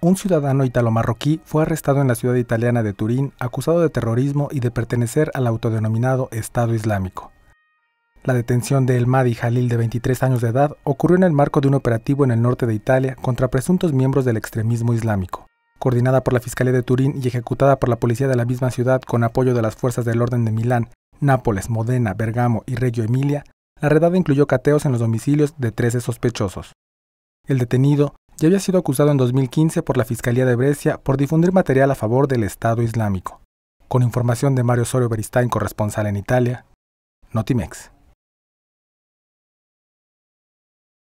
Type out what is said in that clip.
Un ciudadano italo-marroquí fue arrestado en la ciudad italiana de Turín acusado de terrorismo y de pertenecer al autodenominado Estado Islámico. La detención de El Mahdi Jalil de 23 años de edad ocurrió en el marco de un operativo en el norte de Italia contra presuntos miembros del extremismo islámico. Coordinada por la Fiscalía de Turín y ejecutada por la policía de la misma ciudad con apoyo de las fuerzas del orden de Milán, Nápoles, Modena, Bergamo y Reggio Emilia, la redada incluyó cateos en los domicilios de 13 sospechosos. El detenido y había sido acusado en 2015 por la Fiscalía de Brescia por difundir material a favor del Estado Islámico. Con información de Mario Osorio Beristain, corresponsal en Italia, Notimex.